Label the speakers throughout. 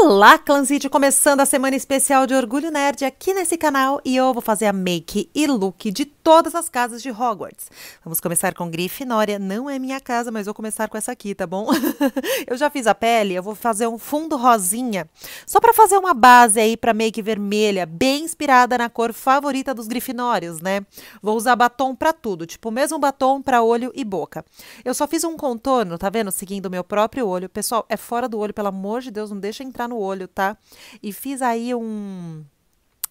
Speaker 1: Olá, Clanzite! Começando a semana especial de Orgulho Nerd aqui nesse canal e eu vou fazer a make e look de todas as casas de Hogwarts. Vamos começar com Grifinória. Não é minha casa, mas vou começar com essa aqui, tá bom? eu já fiz a pele, eu vou fazer um fundo rosinha, só para fazer uma base aí para make vermelha, bem inspirada na cor favorita dos Grifinórios, né? Vou usar batom para tudo, tipo o mesmo batom para olho e boca. Eu só fiz um contorno, tá vendo? Seguindo o meu próprio olho. Pessoal, é fora do olho, pelo amor de Deus, não deixa entrar no olho, tá? E fiz aí um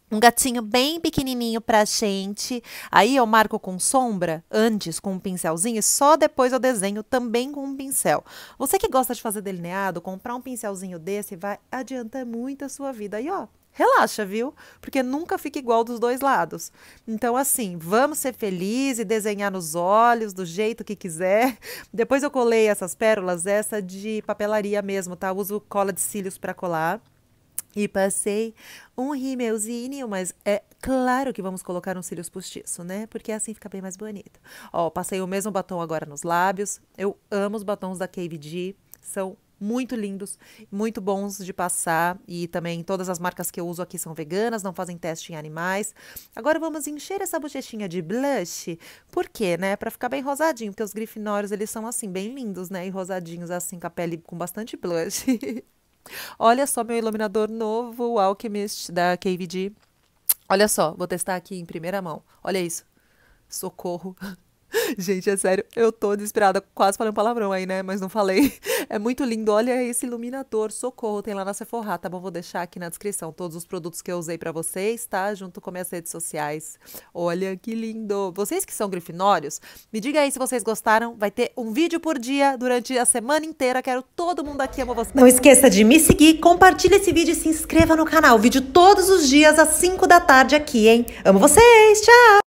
Speaker 1: um gatinho bem pequenininho pra gente. Aí eu marco com sombra, antes com um pincelzinho, e só depois eu desenho também com um pincel. Você que gosta de fazer delineado, comprar um pincelzinho desse vai adiantar muito a sua vida. Aí, ó, relaxa, viu? Porque nunca fica igual dos dois lados. Então, assim, vamos ser felizes e desenhar nos olhos, do jeito que quiser. Depois eu colei essas pérolas, essa de papelaria mesmo, tá? uso cola de cílios para colar. E passei um rímelzinho, mas é claro que vamos colocar uns cílios postiço, né? Porque assim fica bem mais bonito. Ó, passei o mesmo batom agora nos lábios. Eu amo os batons da KVD, são muito lindos, muito bons de passar e também todas as marcas que eu uso aqui são veganas, não fazem teste em animais. Agora vamos encher essa bochechinha de blush. Por quê, né? Para ficar bem rosadinho, porque os grifinórios eles são assim bem lindos, né? E rosadinhos assim com a pele com bastante blush. Olha só meu iluminador novo, o Alchemist da KVD. Olha só, vou testar aqui em primeira mão. Olha isso. Socorro. Gente, é sério, eu tô desesperada, quase falei um palavrão aí, né? Mas não falei. É muito lindo, olha esse iluminador, socorro, tem lá na Sephora, tá bom? Vou deixar aqui na descrição todos os produtos que eu usei para vocês, tá? Junto com minhas redes sociais. Olha que lindo! Vocês que são grifinórios, me diga aí se vocês gostaram. Vai ter um vídeo por dia durante a semana inteira, quero todo mundo aqui, amo vocês. Não esqueça de me seguir, compartilha esse vídeo e se inscreva no canal. Vídeo todos os dias às 5 da tarde aqui, hein? Amo vocês, tchau!